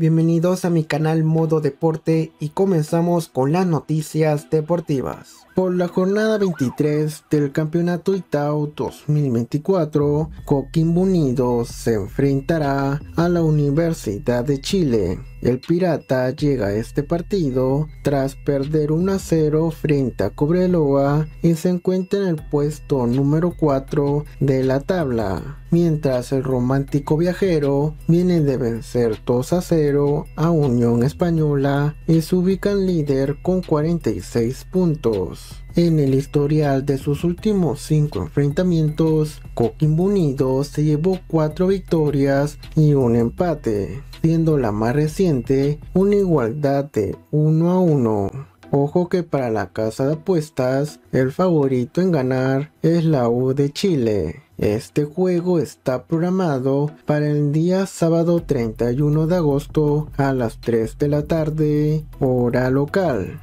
Bienvenidos a mi canal Modo Deporte y comenzamos con las noticias deportivas. Por la jornada 23 del Campeonato Itaú 2024, Coquimbo Unido se enfrentará a la Universidad de Chile. El Pirata llega a este partido tras perder 1 0 frente a Cobreloa y se encuentra en el puesto número 4 de la tabla, mientras el Romántico Viajero viene de vencer 2 0 a Unión Española y se ubican líder con 46 puntos. En el historial de sus últimos cinco enfrentamientos, Coquimbo Unido se llevó cuatro victorias y un empate, siendo la más reciente una igualdad de 1 a 1. Ojo que para la casa de apuestas, el favorito en ganar es la U de Chile. Este juego está programado para el día sábado 31 de agosto a las 3 de la tarde, hora local.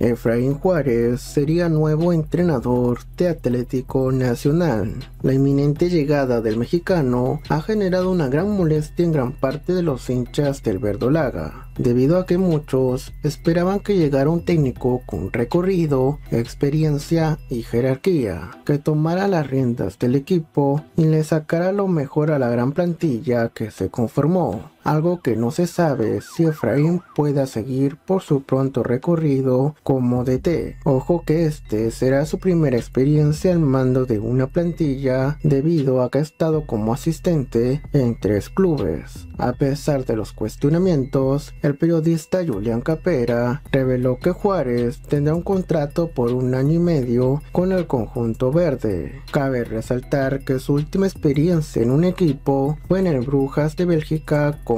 Efraín Juárez sería nuevo entrenador de Atlético Nacional. La inminente llegada del mexicano ha generado una gran molestia en gran parte de los hinchas del verdolaga, debido a que muchos esperaban que llegara un técnico con recorrido, experiencia y jerarquía, que tomara las riendas del equipo y le sacara lo mejor a la gran plantilla que se conformó. Algo que no se sabe si Efraín pueda seguir por su pronto recorrido como DT. Ojo que este será su primera experiencia al mando de una plantilla debido a que ha estado como asistente en tres clubes. A pesar de los cuestionamientos, el periodista Julián Capera reveló que Juárez tendrá un contrato por un año y medio con el conjunto verde. Cabe resaltar que su última experiencia en un equipo fue en el Brujas de Bélgica con